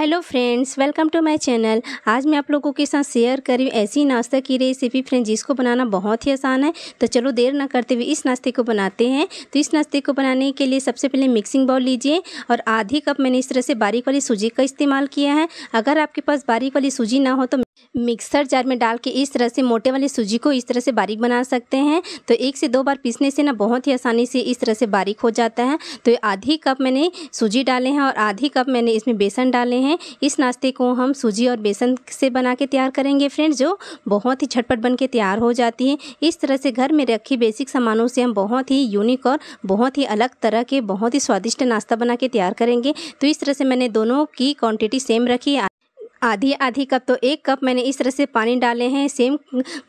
hello friends welcome to my channel आज मैं आप लोगों के साथ शेयर कर रही हूँ ऐसी नाश्ता की रेसिपी फ्रेंड जिसको बनाना बहुत ही आसान है तो चलो देर ना करते हुए इस नाश्ते को बनाते हैं तो इस नाश्ते को बनाने के लिए सबसे पहले मिक्सिंग बाउल लीजिए और आधी कप मैंने इस तरह से बारीक वाली सूजी का इस्तेमाल किया है अगर आपके पास बारीक वाली सूजी ना हो तो मिक्सर जार में डाल के इस तरह से मोटे वाली सूजी को इस तरह से बारीक बना सकते हैं तो एक से दो बार पीसने से ना बहुत ही आसानी से इस तरह से बारीक हो जाता है तो आधी कप मैंने सूजी डाले हैं और आधी कप मैंने इसमें बेसन डाले हैं हैं इस नाश्ते को हम सूजी और बेसन से बना के तैयार करेंगे फ्रेंड्स जो बहुत ही झटपट बन के तैयार हो जाती है इस तरह से घर में रखी बेसिक सामानों से हम बहुत ही यूनिक और बहुत ही अलग तरह के बहुत ही स्वादिष्ट नाश्ता बना के तैयार करेंगे तो इस तरह से मैंने दोनों की क्वांटिटी सेम रखी आधी आधी कप तो एक कप मैंने इस तरह से पानी डाले हैं सेम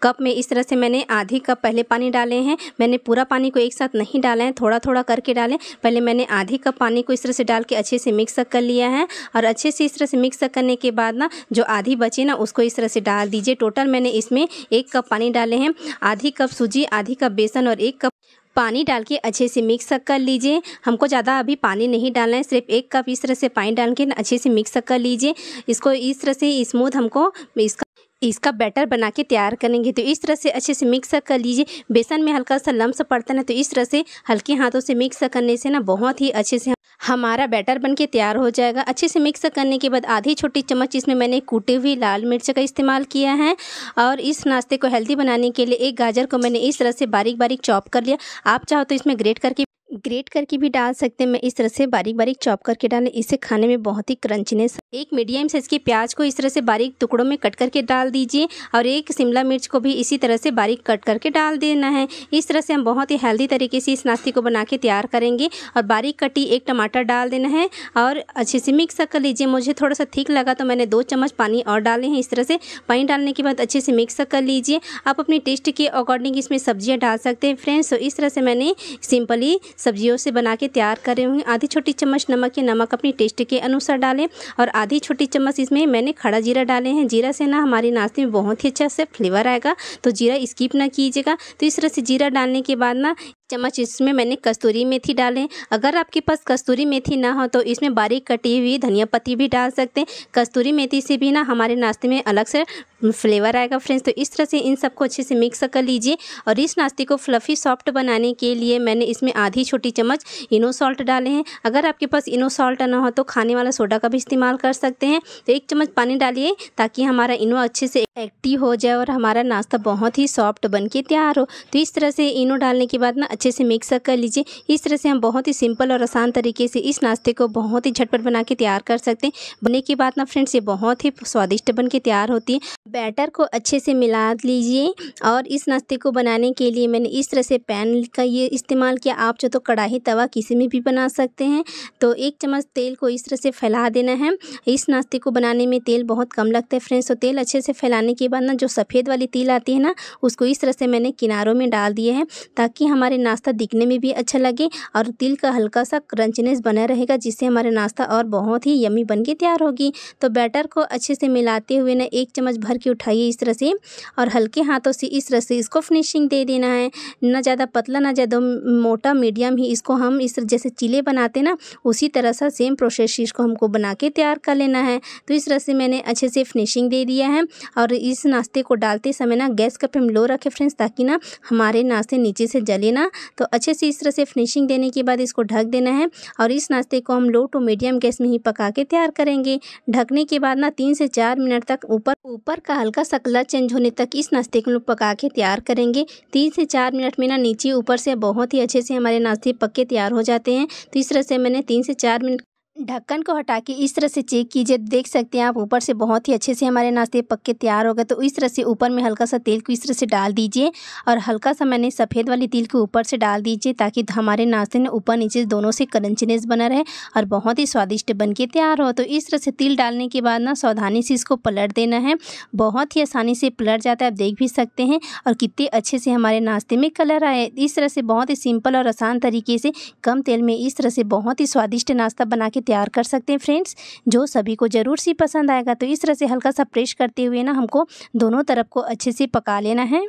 कप में इस तरह से मैंने आधी कप पहले पानी डाले हैं मैंने पूरा पानी को एक साथ नहीं डाला है थोड़ा थोड़ा करके डालें पहले मैंने आधी कप पानी को इस तरह से डाल के अच्छे से मिक्स कर लिया है और अच्छे से इस तरह से मिक्स करने के बाद ना जो आधी बची ना उसको इस तरह से डाल दीजिए टोटल मैंने इसमें एक कप पानी डाले हैं आधी कप सूजी आधी कप बेसन और एक कप पानी डाल के अच्छे से मिक्स कर लीजिए हमको ज़्यादा अभी पानी नहीं डालना है सिर्फ एक कप इस तरह से पानी डाल के अच्छे से मिक्स कर लीजिए इसको इस तरह से स्मूथ हमको इसका इसका बैटर बना के तैयार करेंगे तो इस तरह से अच्छे से मिक्स कर लीजिए बेसन में हल्का सा लम्स पड़ता है ना तो इस तरह से हल्के हाथों से मिक्स करने से ना बहुत ही अच्छे से हमारा बैटर बन के तैयार हो जाएगा अच्छे से मिक्स करने के बाद आधी छोटी चम्मच इसमें मैंने कूटी हुई लाल मिर्च का इस्तेमाल किया है और इस नाश्ते को हेल्दी बनाने के लिए एक गाजर को मैंने इस तरह से बारीक बारीक चॉप कर लिया आप चाहो तो इसमें ग्रेट करके ग्रेट करके भी डाल सकते हैं मैं इस तरह से बारीक बारीक चॉप करके डालें इसे खाने में बहुत ही क्रंचनेस एक मीडियम साइज़ के प्याज को इस तरह से बारीक टुकड़ों में कट करके डाल दीजिए और एक शिमला मिर्च को भी इसी तरह से बारीक कट करके डाल देना है इस तरह से हम बहुत ही हेल्दी तरीके से इस नाश्ते को बना के तैयार करेंगे और बारीक कटी एक टमाटर डाल देना है और अच्छे से मिक्स कर लीजिए मुझे थोड़ा सा ठीक लगा तो मैंने दो चम्मच पानी और डाले हैं इस तरह से पानी डालने के बाद अच्छे से मिक्स कर लीजिए आप अपने टेस्ट के अकॉर्डिंग इसमें सब्जियाँ डाल सकते हैं फ्रेंड्स तो इस तरह से मैंने सिंपली सब्जियों से बना के तैयार करे हुए आधी छोटी चम्मच नमक या नमक अपनी टेस्ट के अनुसार डालें और आधी छोटी चम्मच इसमें मैंने खड़ा जीरा डाले हैं जीरा से ना हमारे नाश्ते में बहुत ही अच्छा से फ्लेवर आएगा तो जीरा स्किप ना कीजिएगा तो इस तरह से जीरा डालने के बाद ना चम्मच इसमें मैंने कस्तूरी मेथी डालें अगर आपके पास कस्तूरी मेथी ना हो तो इसमें बारीक कटी हुई धनिया पत्ती भी डाल सकते हैं कस्तूरी मेथी से भी ना हमारे नाश्ते में अलग से फ्लेवर आएगा फ्रेंड्स तो इस तरह से इन सबको अच्छे से मिक्स कर लीजिए और इस नाश्ते को फ्लफ़ी सॉफ्ट बनाने के लिए मैंने इसमें आधी छोटी चम्मच इनो सॉल्ट डाले हैं अगर आपके पास इनो सॉल्ट ना हो तो खाने वाला सोडा का भी इस्तेमाल कर सकते हैं तो एक चम्मच पानी डालिए ताकि हमारा इनो अच्छे से एक्टिव हो जाए और हमारा नाश्ता बहुत ही सॉफ्ट बन के तैयार हो तो इस तरह से इनो डालने के बाद ना अच्छे से मिक्स कर लीजिए इस तरह से हम बहुत ही सिंपल और आसान तरीके से इस नाश्ते को बहुत ही झटपट बना के तैयार कर सकते हैं बनने के बाद ना फ्रेंड्स ये बहुत ही स्वादिष्ट बन के तैयार होती है बैटर को अच्छे से मिला लीजिए और इस नाश्ते को बनाने के लिए मैंने इस तरह से पैन का ये इस्तेमाल किया आप चाहे तो कढ़ाई तवा किसी में भी बना सकते हैं तो एक चम्मच तेल को इस तरह से फैला देना है इस नाश्ते को बनाने में तेल बहुत कम लगता है फ्रेंड्स तो तेल अच्छे से फैलाने के बाद ना जो सफ़ेद वाली तिल आती है ना उसको इस तरह से मैंने किनारों में डाल दिया है ताकि हमारे नाश्ता दिखने में भी अच्छा लगे और तिल का हल्का सा क्रंचनेस बना रहेगा जिससे हमारा नाश्ता और बहुत ही यमी बन के तैयार होगी तो बैटर को अच्छे से मिलाते हुए ना एक चम्मच भर की उठाइए इस तरह से और हल्के हाथों से इस तरह से इसको फिनिशिंग दे देना है ना ज़्यादा पतला ना ज़्यादा मोटा मीडियम ही इसको हम इस जैसे चीले बनाते ना उसी तरह सा सेम प्रोसेस इसको हमको बना के तैयार कर लेना है तो इस तरह से मैंने अच्छे से फिनिशिंग दे दिया है और इस नाश्ते को डालते समय ना गैस का फ्लेम लो रखें फ्रेंड्स ताकि ना हमारे नाश्ते नीचे से जले ना तो अच्छे से इस तरह से फिनिशिंग देने के बाद इसको ढक देना है और इस नाश्ते को हम लो टू मीडियम गैस में ही पका के तैयार करेंगे ढकने के बाद ना तीन से चार मिनट तक ऊपर ऊपर का हल्का सा कलर चेंज होने तक इस नाश्ते को पका के तैयार करेंगे तीन से चार मिनट में ना नीचे ऊपर से बहुत ही अच्छे से हमारे नाश्ते पक के तैयार हो जाते हैं तो इस तरह से मैंने तीन से चार मिनट ढक्कन को हटा के इस तरह से चेक कीजिए देख सकते हैं आप ऊपर से बहुत ही अच्छे से हमारे नाश्ते पक के तैयार हो गए तो इस तरह से ऊपर में हल्का सा तेल को इस तरह से डाल दीजिए और हल्का सा मैंने सफ़ेद वाली तिल के ऊपर से डाल दीजिए ताकि हमारे नाश्ते में ऊपर नीचे दोनों से करंचनेस बना रहे और बहुत ही स्वादिष्ट बन के तैयार हो तो इस तरह से तिल डालने के बाद ना सावधानी से इसको पलट देना है बहुत ही आसानी से पलट जाता है आप देख भी सकते हैं और कितने अच्छे से हमारे नाश्ते में कलर आए इस तरह से बहुत ही सिंपल और आसान तरीके से कम तेल में इस तरह से बहुत ही स्वादिष्ट नाश्ता बना के तैयार कर सकते हैं फ्रेंड्स जो सभी को ज़रूर सी पसंद आएगा तो इस तरह से हल्का सा प्रेस करते हुए ना हमको दोनों तरफ को अच्छे से पका लेना है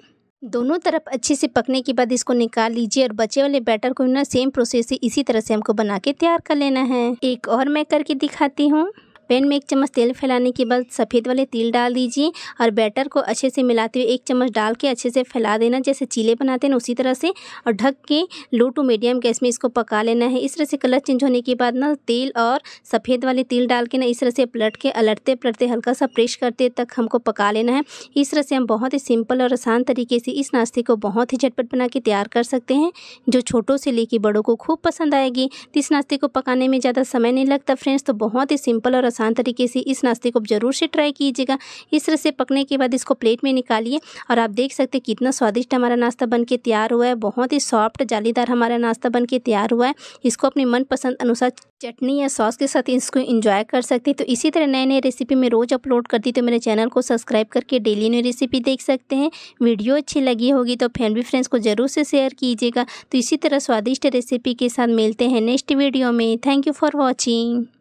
दोनों तरफ अच्छे से पकने के बाद इसको निकाल लीजिए और बचे वाले बैटर को ना सेम प्रोसेस से इसी तरह से हमको बना के तैयार कर लेना है एक और मैं करके दिखाती हूँ पैन में एक चम्मच तेल फैलाने के बाद सफ़ेद वाले तिल डाल दीजिए और बैटर को अच्छे से मिलाते हुए एक चम्मच डाल के अच्छे से फैला देना जैसे चीले बनाते हैं उसी तरह से और ढक के लो टू मीडियम गैस में इसको पका लेना है इस तरह से कलर चेंज होने के बाद ना तेल और सफ़ेद वाले तिल डाल के ना इस तरह से पलट के अलटते पलटते हल्का सा प्रेस करते तक हमको पका लेना है इस तरह से हम बहुत ही सिंपल और आसान तरीके से इस नाश्ते को बहुत ही झटपट बना के तैयार कर सकते हैं जो छोटों से लेके बड़ों को खूब पसंद आएगी इस नाश्ते को पकाने में ज़्यादा समय नहीं लगता फ्रेंड्स तो बहुत ही सिंपल और आसान आसान तरीके से इस नाश्ते को ज़रूर से ट्राई कीजिएगा इस तरह से पकने के बाद इसको प्लेट में निकालिए और आप देख सकते हैं कितना स्वादिष्ट हमारा नाश्ता बन के तैयार हुआ है बहुत ही सॉफ्ट जालीदार हमारा नाश्ता बन के तैयार हुआ है इसको अपने मनपसंद अनुसार चटनी या सॉस के साथ इसको इंजॉय कर सकते हैं तो इसी तरह नए नए रेसिपी मैं रोज़ अपलोड करती तो मेरे चैनल को सब्सक्राइब करके डेली नई रेसिपी देख सकते हैं वीडियो अच्छी लगी होगी तो फैमिली फ्रेंड्स को ज़रूर से शेयर कीजिएगा तो इसी तरह स्वादिष्ट रेसिपी के साथ मिलते हैं नेक्स्ट वीडियो में थैंक यू फॉर वॉचिंग